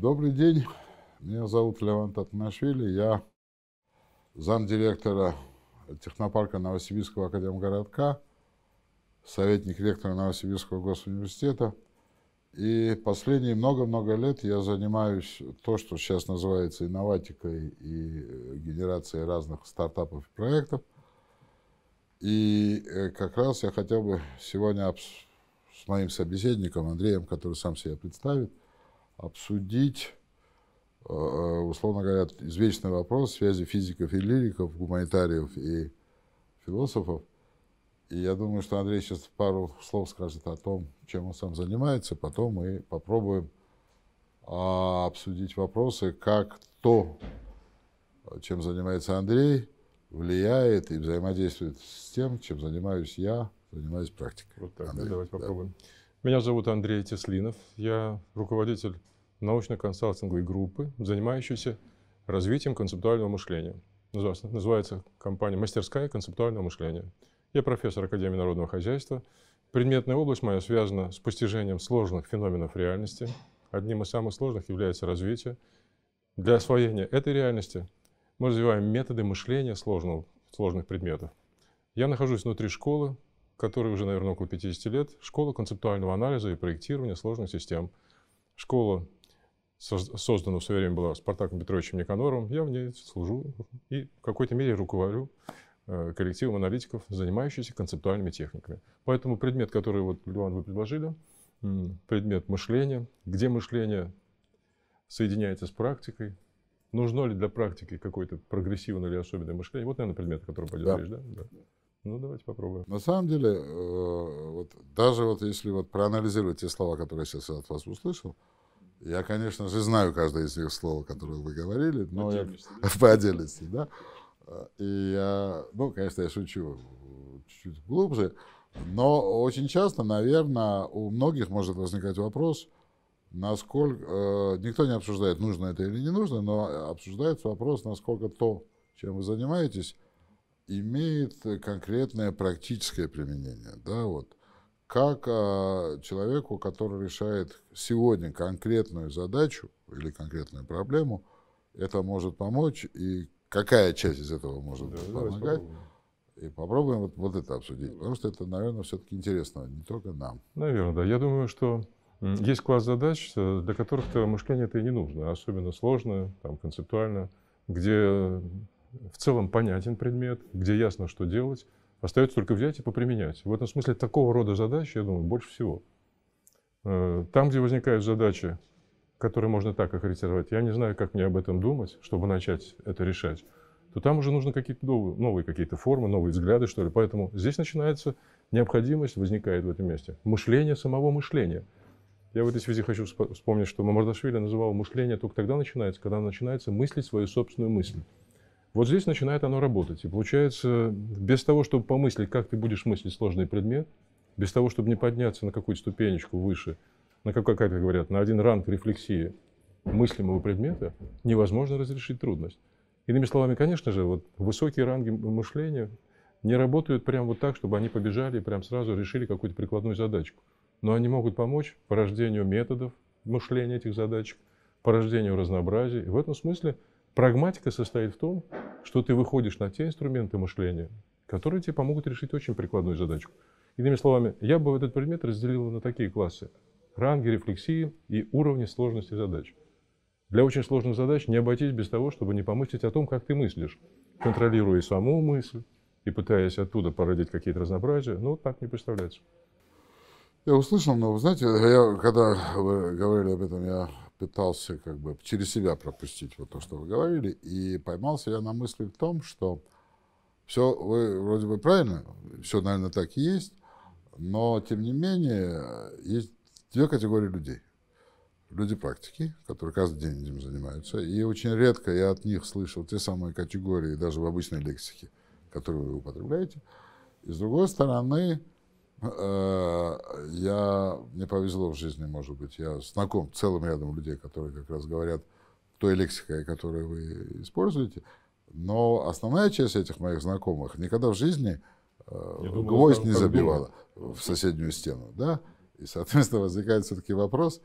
Добрый день, меня зовут Левант Атанашвили, я замдиректора технопарка Новосибирского академгородка, советник ректора Новосибирского госуниверситета. И последние много-много лет я занимаюсь то, что сейчас называется инноватикой и э, генерацией разных стартапов и проектов. И э, как раз я хотел бы сегодня с моим собеседником Андреем, который сам себя представит – обсудить, э, э, условно говоря, извечный вопрос связи физиков и лириков, гуманитариев и философов. И я думаю, что Андрей сейчас пару слов скажет о том, чем он сам занимается. Потом мы попробуем а, обсудить вопросы, как то, чем занимается Андрей, влияет и взаимодействует с тем, чем занимаюсь я, занимаюсь практикой. Вот так, Андрей, давайте да. попробуем. Меня зовут Андрей Теслинов, я руководитель научно-консалтинговой группы, занимающейся развитием концептуального мышления. Называется, называется компания «Мастерская концептуального мышления». Я профессор Академии народного хозяйства. Предметная область моя связана с постижением сложных феноменов реальности. Одним из самых сложных является развитие. Для освоения этой реальности мы развиваем методы мышления сложного, сложных предметов. Я нахожусь внутри школы, которой уже, наверное, около 50 лет, школа концептуального анализа и проектирования сложных систем, школа создана в свое время была Спартаком Петровичем Никаноровым, я в ней служу и в какой-то мере руковожу э, коллективом аналитиков, занимающихся концептуальными техниками. Поэтому предмет, который вот, Леван вы предложили, предмет мышления, где мышление соединяется с практикой, нужно ли для практики какое-то прогрессивное или особенное мышление. Вот, наверное, предмет, который пойдет да. речь, да? да? Ну, давайте попробуем. На самом деле, э, вот, даже вот если вот проанализировать те слова, которые я сейчас от вас услышал, я, конечно же, знаю каждое из них слово, которое вы говорили, но по отдельности, я, да? по отдельности, да. А, и я, ну, конечно, я шучу чуть глубже, но очень часто, наверное, у многих может возникать вопрос, насколько, э, никто не обсуждает, нужно это или не нужно, но обсуждается вопрос, насколько то, чем вы занимаетесь, имеет конкретное практическое применение, да, вот как а, человеку, который решает сегодня конкретную задачу или конкретную проблему, это может помочь и какая часть из этого может да, помогать. И попробуем вот, вот это обсудить, потому что это, наверное, все-таки интересно не только нам. Наверное, да. Я думаю, что есть класс задач, э, для которых мышление это и не нужно, особенно сложное, там, концептуально, где в целом понятен предмет, где ясно, что делать, Остается только взять и поприменять. В этом смысле такого рода задачи, я думаю, больше всего. Э, там, где возникают задачи, которые можно так охарактеризовать, я не знаю, как мне об этом думать, чтобы начать это решать, то там уже нужны какие-то новые, новые какие-то формы, новые взгляды, что ли. Поэтому здесь начинается необходимость, возникает в этом месте, мышление самого мышления. Я в этой связи хочу вспомнить, что Мамардашвили называл мышление только тогда начинается, когда начинается мыслить свою собственную мысль. Вот здесь начинает оно работать. И получается, без того, чтобы помыслить, как ты будешь мыслить сложный предмет, без того, чтобы не подняться на какую-то ступенечку выше, на какой, как это говорят, на один ранг рефлексии мыслимого предмета, невозможно разрешить трудность. Иными словами, конечно же, вот высокие ранги мышления не работают прям вот так, чтобы они побежали и прям сразу решили какую-то прикладную задачку. Но они могут помочь порождению методов мышления этих задачек, порождению разнообразия. И в этом смысле – Прагматика состоит в том, что ты выходишь на те инструменты мышления, которые тебе помогут решить очень прикладную задачку. Иными словами, я бы этот предмет разделил на такие классы. Ранги рефлексии и уровни сложности задач. Для очень сложных задач не обойтись без того, чтобы не помыслить о том, как ты мыслишь, контролируя саму мысль и пытаясь оттуда породить какие-то разнообразия. Ну, так не представляется. Я услышал, но, знаете, я, когда вы говорили об этом, я пытался как бы через себя пропустить вот то, что вы говорили, и поймался я на мысли в том, что все, вы вроде бы правильно, все, наверное, так и есть, но, тем не менее, есть две категории людей. Люди практики, которые каждый день этим занимаются, и очень редко я от них слышал те самые категории, даже в обычной лексике, которую вы употребляете. И, с другой стороны, Э, я, мне повезло в жизни, может быть, я знаком целым рядом людей, которые как раз говорят той лексикой, которую вы используете, но основная часть этих моих знакомых никогда в жизни э, я гвоздь не забивала было. в соседнюю стену, да, и, соответственно, возникает все-таки вопрос,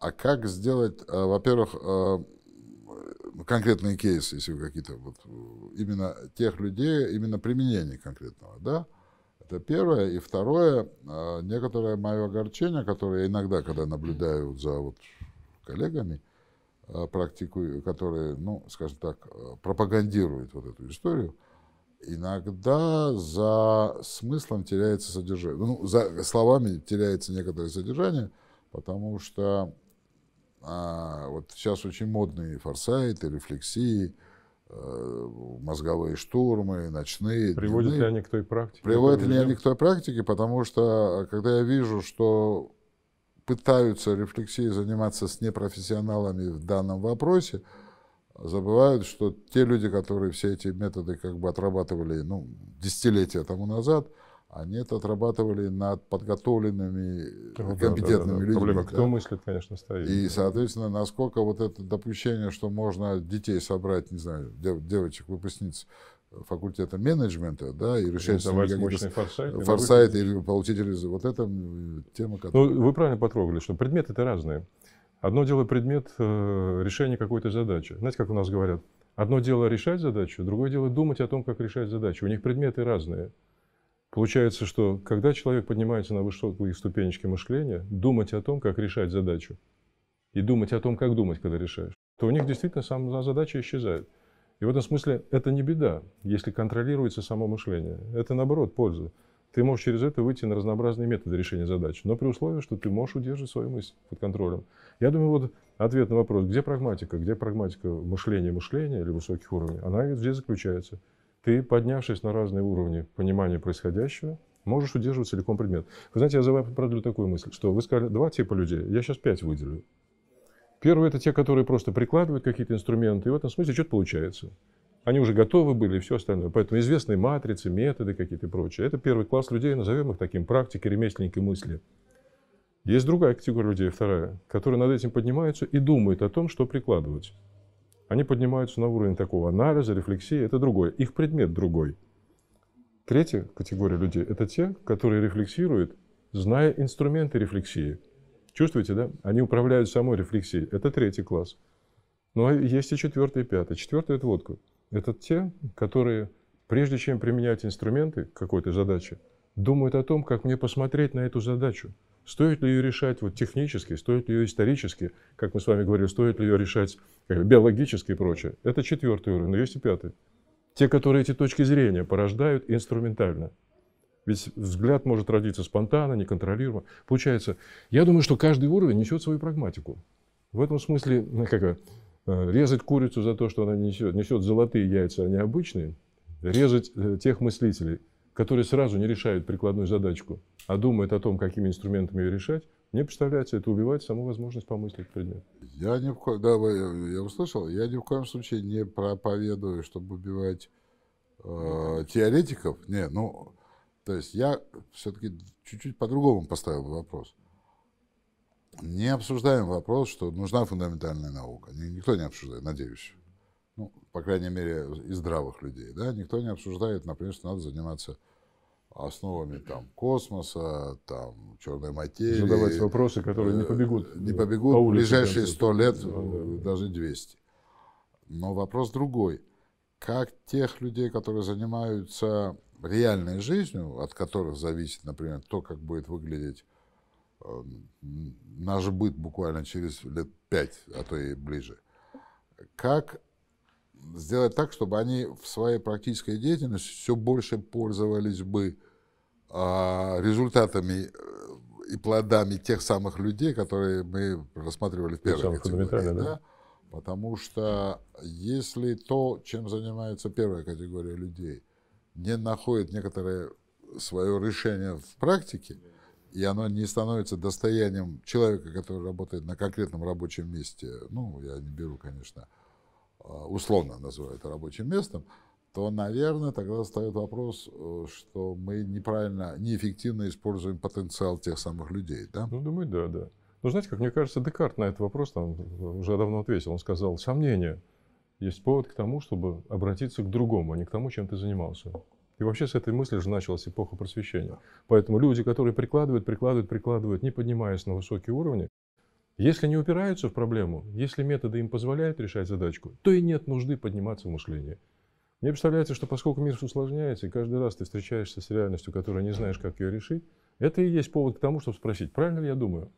а как сделать, э, во-первых, конкретные кейсы, если вы какие-то вот именно тех людей, именно применение конкретного, да, это первое. И второе, а, некоторое мое огорчение, которое иногда, когда наблюдаю за вот коллегами, а, практикую, которые, ну, скажем так, а, пропагандируют вот эту историю, иногда за смыслом теряется содержание. Ну, за словами теряется некоторое содержание, потому что а, вот сейчас очень модные форсайты, рефлексии, Э, мозговые штурмы, ночные. Приводят дневные. ли они к той практике? Приводят ли они к той практике, потому что э, когда я вижу, что пытаются рефлексии заниматься с непрофессионалами в данном вопросе, забывают, что те люди, которые все эти методы как бы отрабатывали ну, десятилетия тому назад – они это отрабатывали над подготовленными э, да, компетентными да, да, людьми. Проблема, да. кто мыслит, конечно, стоит. И, соответственно, насколько вот это допущение, что можно детей собрать, не знаю, дев, девочек, выпускниц э, факультета менеджмента, да, и решать там какие-то форсайты, или получить вот это тема, ну, которая... Ну, вы правильно потрогали, что предметы это разные. Одно дело предмет э, решения какой-то задачи. Знаете, как у нас говорят, одно дело решать задачу, другое дело думать о том, как решать задачу. У них предметы разные. Получается, что когда человек поднимается на высокие ступенечки мышления, думать о том, как решать задачу, и думать о том, как думать, когда решаешь, то у них действительно сама задача исчезает. И в этом смысле это не беда, если контролируется само мышление. Это, наоборот, польза. Ты можешь через это выйти на разнообразные методы решения задач, но при условии, что ты можешь удерживать свою мысль под контролем. Я думаю, вот ответ на вопрос, где прагматика, где прагматика мышления мышления или высоких уровней, она ведь здесь заключается ты, поднявшись на разные уровни понимания происходящего, можешь удерживать целиком предмет. Вы знаете, я за вами продлю такую мысль, что вы сказали два типа людей, я сейчас пять выделю. Первый это те, которые просто прикладывают какие-то инструменты, и в этом смысле что-то получается. Они уже готовы были и все остальное. Поэтому известные матрицы, методы какие-то и прочее. Это первый класс людей, назовем их таким, практики, ремесленники мысли. Есть другая категория людей, вторая, которые над этим поднимаются и думают о том, что прикладывать. Они поднимаются на уровень такого анализа, рефлексии. Это другое. Их предмет другой. Третья категория людей – это те, которые рефлексируют, зная инструменты рефлексии. Чувствуете, да? Они управляют самой рефлексией. Это третий класс. Но ну, а есть и четвертый, и пятый. Четвертый – это водка. Это те, которые, прежде чем применять инструменты какой-то задачи, думают о том, как мне посмотреть на эту задачу – Стоит ли ее решать вот, технически, стоит ли ее исторически, как мы с вами говорили, стоит ли ее решать как, биологически и прочее. Это четвертый уровень, но есть и пятый. Те, которые эти точки зрения порождают инструментально. Ведь взгляд может родиться спонтанно, неконтролируемо. Получается, я думаю, что каждый уровень несет свою прагматику. В этом смысле, ну, как э, резать курицу за то, что она несет, несет золотые яйца, а не обычные, резать э, тех мыслителей, которые сразу не решают прикладную задачку, а думает о том, какими инструментами ее решать, мне представляется, это убивает саму возможность помыслить предмет. Я не в коем... Да, я услышал. Я ни в коем случае не проповедую, чтобы убивать э, теоретиков. Не, ну, то есть я все-таки чуть-чуть по-другому поставил бы вопрос. Не обсуждаем вопрос, что нужна фундаментальная наука. Никто не обсуждает, надеюсь. Ну, по крайней мере, из здравых людей. Да? Никто не обсуждает, например, что надо заниматься основами там, космоса, там, черной материи. Задавать вопросы, которые не э, побегут. Не побегут по улице, в ближайшие сто лет, да, даже 200. Но вопрос другой. Как тех людей, которые занимаются реальной жизнью, от которых зависит, например, то, как будет выглядеть эм, наш быт буквально через лет пять, а то и ближе, как сделать так, чтобы они в своей практической деятельности все больше пользовались бы а, результатами э, и плодами тех самых людей, которые мы рассматривали в первой категории. Да? Да? Потому что если то, чем занимается первая категория людей, не находит некоторое свое решение в практике, и оно не становится достоянием человека, который работает на конкретном рабочем месте, ну, я не беру, конечно, а, условно называю это рабочим местом, то, наверное, тогда встает вопрос, э, что мы неправильно, неэффективно используем потенциал тех самых людей, да? Ну, думаю, да, да. Ну, знаете, как мне кажется, Декарт на этот вопрос там уже давно ответил. Он сказал, сомнение есть повод к тому, чтобы обратиться к другому, а не к тому, чем ты занимался. И вообще с этой мысли же началась эпоха просвещения. Поэтому люди, которые прикладывают, прикладывают, прикладывают, не поднимаясь на высокие уровни, если не упираются в проблему, если методы им позволяют решать задачку, то и нет нужды подниматься в мышление. Мне представляется, что поскольку мир усложняется, и каждый раз ты встречаешься с реальностью, которую не знаешь, как ее решить, это и есть повод к тому, чтобы спросить, правильно ли я думаю,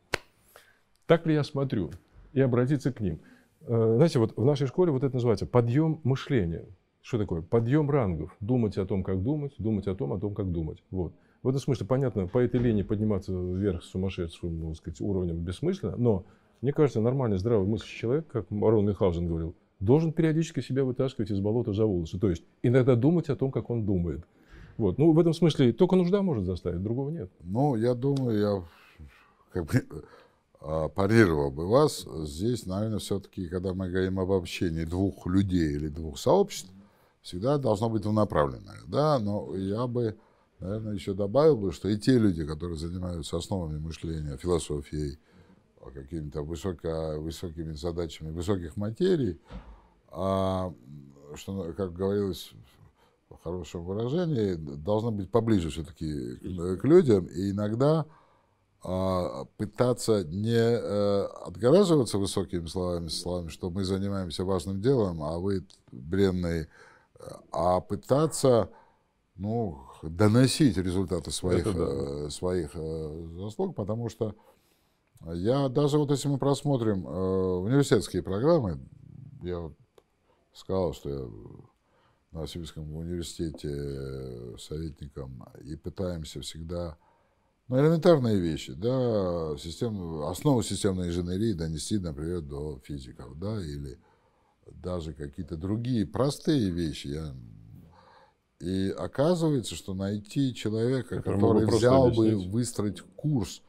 так ли я смотрю, и обратиться к ним. Э, знаете, вот в нашей школе вот это называется подъем мышления. Что такое? Подъем рангов. Думать о том, как думать, думать о том, о том, как думать. Вот. В этом смысле, понятно, по этой линии подниматься вверх сумасшедшим, так сказать, уровнем бессмысленно, но мне кажется, нормальный, здравый мыслящий человек, как Барон Мюнхгаузен говорил, должен периодически себя вытаскивать из болота за волосы. То есть иногда думать о том, как он думает. Вот. Ну, в этом смысле только нужда может заставить, другого нет. Ну, я думаю, я как бы а, парировал бы вас. Здесь, наверное, все-таки, когда мы говорим об общении двух людей или двух сообществ, всегда должно быть двунаправленное. Да? Но я бы, наверное, еще добавил бы, что и те люди, которые занимаются основами мышления, философией, какими то высоко, высокими задачами высоких материй, а, что, как говорилось в хорошем выражении, должно быть поближе все-таки к, к людям, и иногда а, пытаться не э, отгораживаться высокими словами, словами, что мы занимаемся важным делом, а вы бренные, а пытаться ну, доносить результаты своих, да. Э, своих э, заслуг, потому что а я даже вот если мы просмотрим э, университетские программы, я сказал, что я на Новосибирском университете э, советником и пытаемся всегда ну, элементарные вещи, да, систем, основу системной инженерии донести, например, до физиков, да, или даже какие-то другие простые вещи. Я... И оказывается, что найти человека, Я который взял бы выстроить курс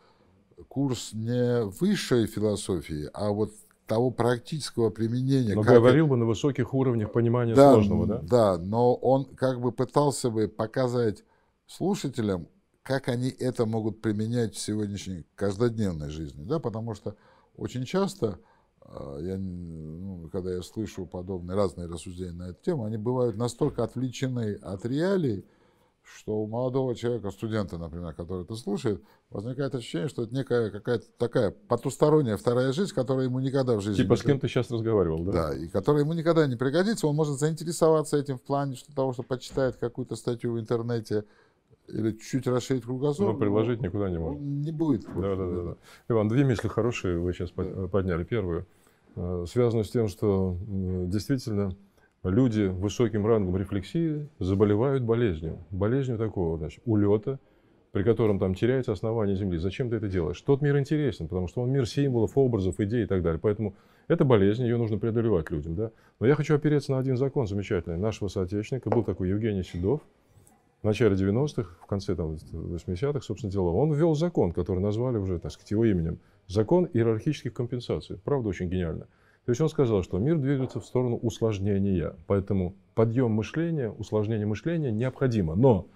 курс не высшей философии, а вот того практического применения. Но говорил это... бы на высоких уровнях понимания да, сложного, да? Да, но он как бы пытался бы показать слушателям, как они это могут применять в сегодняшней каждодневной жизни, да, потому что очень часто а, я, ну, когда я слышу подобные разные рассуждения на эту тему, они бывают настолько отвлечены от реалий, что у молодого человека, студента, например, который это слушает, возникает ощущение, что это некая какая-то такая потусторонняя вторая жизнь, которая ему никогда в жизни... Типа не... с кем ты сейчас разговаривал, да? Да, и которая ему никогда не пригодится. Он может заинтересоваться этим в плане что того, что почитает какую-то статью в интернете, или чуть-чуть расширить кругозор. Но приложить никуда не может. Не будет. Да, да, да, да. Иван, две мысли хорошие вы сейчас подняли. Первую э, связанную с тем, что действительно люди высоким рангом рефлексии заболевают болезнью. Болезнью такого, значит, улета, при котором там теряется основание Земли. Зачем ты это делаешь? Тот мир интересен, потому что он мир символов, образов, идей и так далее. Поэтому это болезнь, ее нужно преодолевать людям. Да? Но я хочу опереться на один закон замечательный. Нашего соотечественника был такой Евгений Седов, в начале 90-х, в конце там, 80-х, собственно дела, он ввел закон, который назвали уже, так сказать, его именем. Закон иерархических компенсаций. Правда, очень гениально. То есть он сказал, что мир движется в сторону усложнения. Поэтому подъем мышления, усложнение мышления необходимо. Но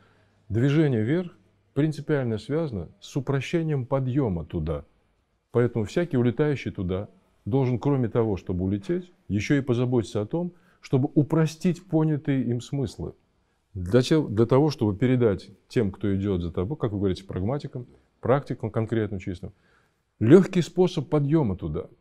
движение вверх принципиально связано с упрощением подъема туда. Поэтому всякий улетающий туда должен, кроме того, чтобы улететь, еще и позаботиться о том, чтобы упростить понятые им смыслы. Для, того, чтобы передать тем, кто идет за тобой, как вы говорите, прагматикам, практикам конкретным чистым, легкий способ подъема туда –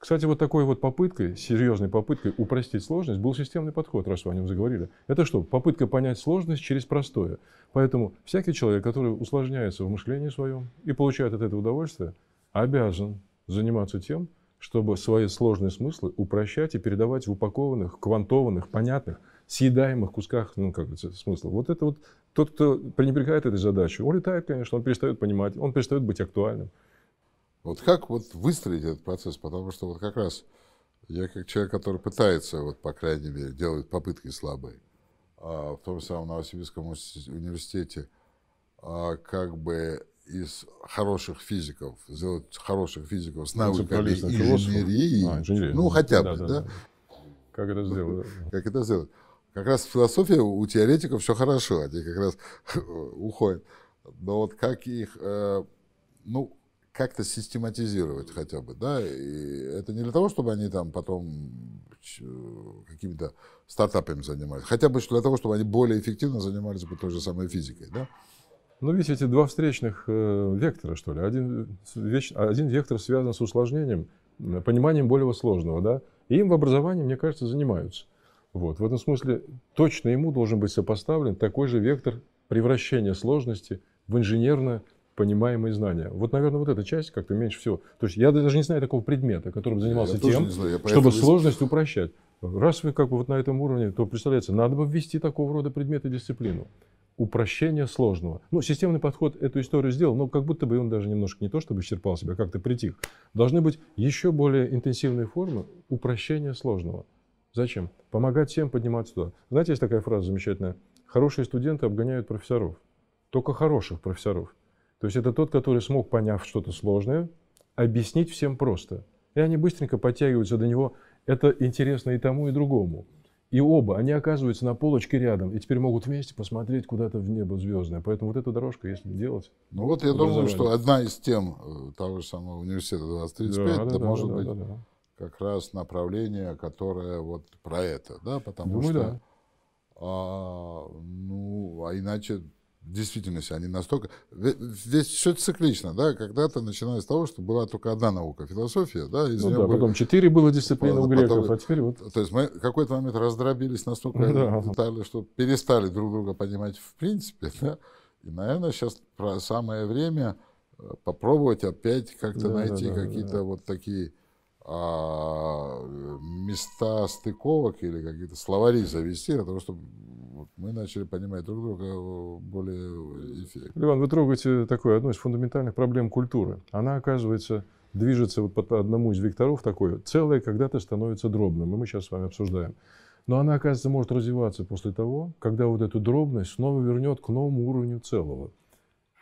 кстати, вот такой вот попыткой, серьезной попыткой упростить сложность был системный подход, раз вы о нем заговорили. Это что? Попытка понять сложность через простое. Поэтому всякий человек, который усложняется в мышлении своем и получает от этого удовольствие, обязан заниматься тем, чтобы свои сложные смыслы упрощать и передавать в упакованных, квантованных, понятных, съедаемых кусках, ну, как говорится, смысла. Вот это вот тот, кто пренебрегает этой задачей, он летает, конечно, он перестает понимать, он перестает быть актуальным. Вот как вот выстроить этот процесс? Потому что вот как раз я как человек, который пытается, вот по крайней мере, делает попытки слабые, а в том самом Новосибирском университете, а как бы из хороших физиков, сделать хороших физиков с навыками инженерии, а, ну, ну хотя да, бы, да, да. да. Как это сделать? Как это сделать? Как раз философия у теоретиков все хорошо, они как раз уходят. Но вот как их, э, ну, как-то систематизировать хотя бы, да, и это не для того, чтобы они там потом какими-то стартапами занимались, хотя бы для того, чтобы они более эффективно занимались бы той же самой физикой, да. Ну, видите, эти два встречных э, вектора, что ли. Один, веч, один вектор связан с усложнением, пониманием более сложного, да. И им в образовании, мне кажется, занимаются. Вот. В этом смысле точно ему должен быть сопоставлен такой же вектор превращения сложности в инженерное понимаемые знания. Вот, наверное, вот эта часть как-то меньше всего. То есть я даже не знаю такого предмета, которым занимался я тем, знаю, чтобы сложность упрощать. Раз вы как бы вот на этом уровне, то представляется, надо бы ввести такого рода предметы дисциплину. Упрощение сложного. Ну, системный подход эту историю сделал, но как будто бы он даже немножко не то, чтобы исчерпал себя, как-то притих. Должны быть еще более интенсивные формы упрощения сложного. Зачем? Помогать всем подниматься туда. Знаете, есть такая фраза замечательная. Хорошие студенты обгоняют профессоров. Только хороших профессоров. То есть это тот, который смог, поняв что-то сложное, объяснить всем просто. И они быстренько подтягиваются до него. Это интересно и тому, и другому. И оба, они оказываются на полочке рядом, и теперь могут вместе посмотреть куда-то в небо звездное. Поэтому вот эту дорожку, если делать... Ну вот я думаю, что одна из тем э, того же самого университета 2035, да, да, это да, может да, быть да, да, как раз направление, которое вот про это, да, потому думаю, что... Да. А, ну, а иначе действительности, они настолько... Э, здесь все циклично, да, когда-то начиналось с того, что была только одна наука, философия, да, из ну да, были... потом четыре было дисциплины у греков, потом... а теперь вот... То есть мы в какой-то момент раздробились настолько, да. детали, что перестали друг друга понимать в принципе, да, и, наверное, сейчас самое время э, попробовать опять как-то да, найти да, да, какие-то да. вот такие а, э, места стыковок или какие-то словари завести для того, чтобы вот мы начали понимать друг друга э, более э, эффективно. Иван, вы трогаете такое одну из фундаментальных проблем культуры. Она, оказывается, движется вот по одному из векторов такое. Целое когда-то становится дробным, и мы сейчас с вами обсуждаем. Но она, оказывается, может развиваться после того, когда вот эту дробность снова вернет к новому уровню целого.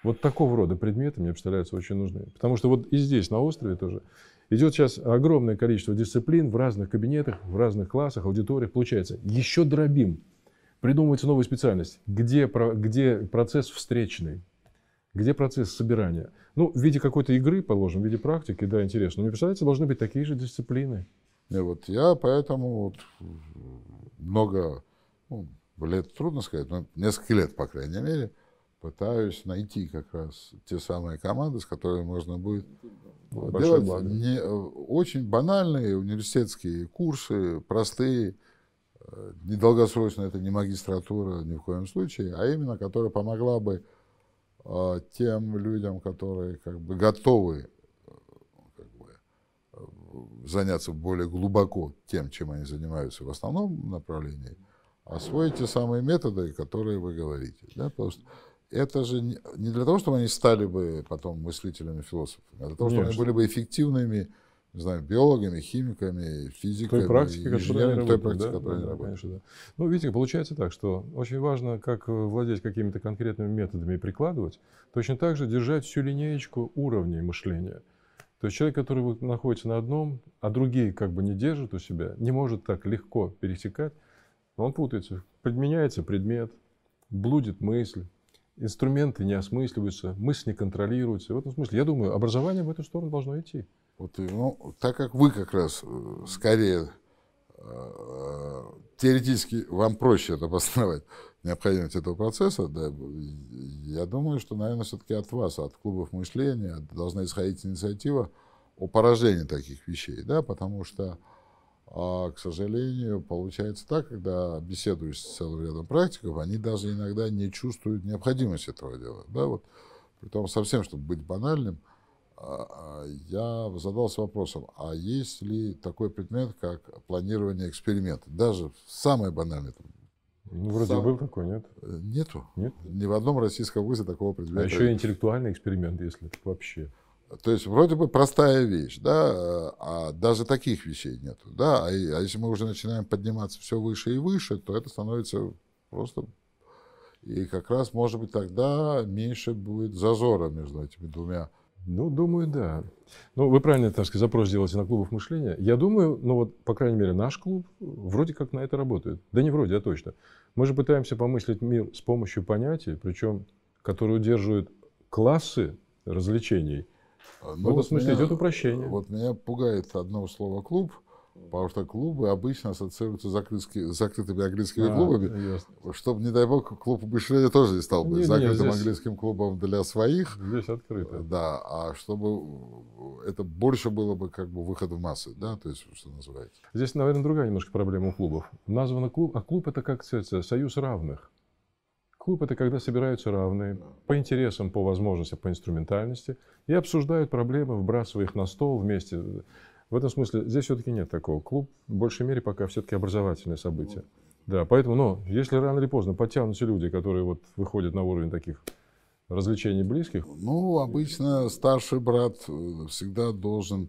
Вот такого рода предметы, мне представляются очень нужны. Потому что вот и здесь, на острове тоже, идет сейчас огромное количество дисциплин в разных кабинетах, в разных классах, аудиториях. Получается, еще дробим придумывайте новая специальность, где, где процесс встречный, где процесс собирания. Ну, в виде какой-то игры, положим, в виде практики, да, интересно. Но, мне представляете, должны быть такие же дисциплины. И э, вот я поэтому вот много ну, лет, трудно сказать, но несколько лет, по крайней мере, пытаюсь найти как раз те самые команды, с которыми можно будет Большое делать не, э, очень банальные университетские курсы, простые, Э, недолгосрочно это не магистратура ни в коем случае, а именно которая помогла бы э, тем людям, которые как бы готовы э, как бы, заняться более глубоко тем, чем они занимаются в основном направлении, освоить те самые методы, которые вы говорите. Да? Потому что это же не для того, чтобы они стали бы потом мыслителями, философами, а для того, чтобы Конечно. они были бы эффективными не знаю, биологами, химиками, физиками, той практикой, инженерами, той практикой, да? которая да, работает. Конечно, да. Ну, видите, получается так, что очень важно, как владеть какими-то конкретными методами и прикладывать, точно так же держать всю линеечку уровней мышления. То есть человек, который находится на одном, а другие как бы не держат у себя, не может так легко пересекать, он путается, подменяется предмет, блудит мысль, инструменты не осмысливаются, мысль не контролируется. В этом смысле, я думаю, образование в эту сторону должно идти. Вот, э, ну, так как вы как раз э, скорее э, теоретически вам проще это обосновать, необходимость этого процесса, да, я думаю, что, наверное, все-таки от вас, от клубов мышления должна исходить инициатива о поражении таких вещей, да, потому что а, к сожалению, получается так, когда беседуешь с целым рядом практиков, они даже иногда не чувствуют необходимость этого дела. Да, вот. Притом совсем, чтобы быть банальным, а, а, я задался вопросом, а есть ли такой предмет, как планирование эксперимента? Даже самое банальное. Ну, вроде Сам... был такой, нет? Э, нету. Нет? Ни в одном российском вузе такого предмета. А еще интеллектуальный эксперимент, если вообще. То есть вроде бы простая вещь, да, а, а даже таких вещей нет, да, а, а если мы уже начинаем подниматься все выше и выше, то это становится просто и как раз, может быть, тогда меньше будет зазора между этими двумя. Ну, думаю, да. Ну, вы правильно, так сказать, запрос делаете на клубов мышления. Я думаю, ну вот, по крайней мере, наш клуб вроде как на это работает. Да не вроде, а точно. Мы же пытаемся помыслить мир с помощью понятий, причем, которые удерживают классы развлечений – а, ну, ну, в этом смысле меня, идет упрощение. Вот меня пугает одно слово «клуб», потому что клубы обычно ассоциируются с, закрытки, с закрытыми английскими а, клубами, ясно. чтобы, не дай бог, клуб Мышления тоже не стал быть не, закрытым не, здесь... английским клубом для своих. Здесь открыто. Э, да, а чтобы э, это больше было бы как бы выход в массы, да, то есть, что называется. Здесь, наверное, другая немножко проблема у клубов. Названо клуб, а клуб это как это, союз равных. Клуб – это когда собираются равные по интересам, по возможностям, по инструментальности и обсуждают проблемы, вбрасывая их на стол вместе. В этом смысле здесь все-таки нет такого. Клуб в большей мере пока все-таки образовательное событие. Ну. Да, поэтому, но если рано или поздно подтянутся люди, которые вот выходят на уровень таких развлечений близких. Ну, обычно старший брат э, всегда должен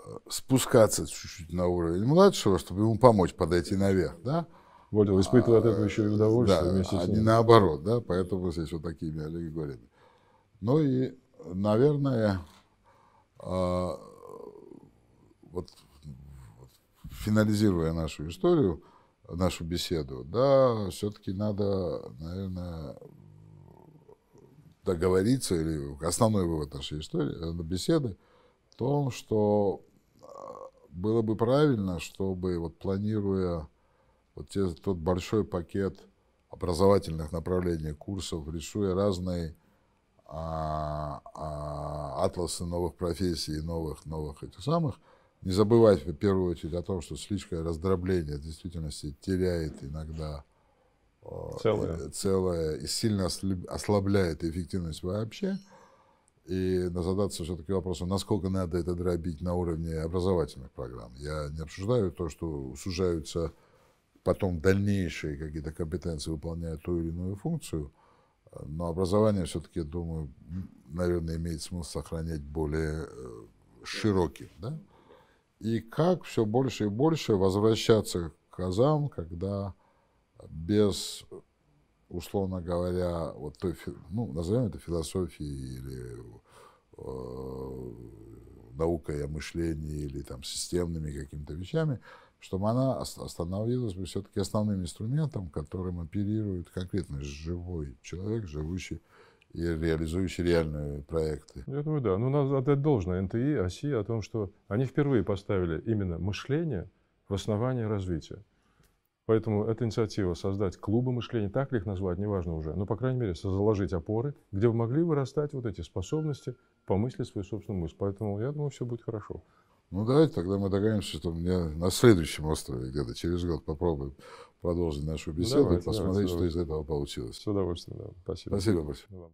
э, спускаться чуть-чуть на уровень младшего, чтобы ему помочь подойти наверх, да? Вот он испытывает от этого а, еще и удовольствие да, вместе с ним. не наоборот, да, поэтому здесь вот такие аллегории. Ну и, наверное, а, вот, вот финализируя нашу историю, нашу беседу, да, все-таки надо, наверное, договориться, или основной вывод нашей истории, беседы, в том, что а, было бы правильно, чтобы, вот планируя вот те, тот большой пакет образовательных направлений курсов, рисуя разные а, а, атласы новых профессий, новых, новых этих самых, не забывать в первую очередь о том, что слишком раздробление в действительности теряет иногда э, целое, э, целое и сильно ослабляет эффективность вообще. И задаться все-таки вопросом, насколько надо это дробить на уровне образовательных программ. Я не обсуждаю то, что сужаются потом дальнейшие какие-то компетенции выполняют ту или иную функцию, но образование все-таки, думаю, наверное, имеет смысл сохранять более э, широким. Да? И как все больше и больше возвращаться к азам, когда без, условно говоря, вот той, ну, назовем это философией или э, наукой о мышлении или там системными какими-то вещами, чтобы она остановилась бы все-таки основным инструментом, которым оперирует конкретно живой человек, живущий и реализующий реальные проекты. Я думаю, да. Ну, надо отдать должное НТИ, ОСИ о том, что они впервые поставили именно мышление в основание развития. Поэтому эта инициатива создать клубы мышления, так ли их назвать, неважно уже, но, по крайней мере, заложить опоры, где могли вырастать вот эти способности, помысли свою собственную мысль. Поэтому я думаю, все будет хорошо. Ну, давайте тогда мы договоримся, что мне на следующем острове где-то через год попробуем продолжить нашу беседу давайте, и посмотреть, давайте, что давайте. из этого получилось. С удовольствием, да. Спасибо. Спасибо большое.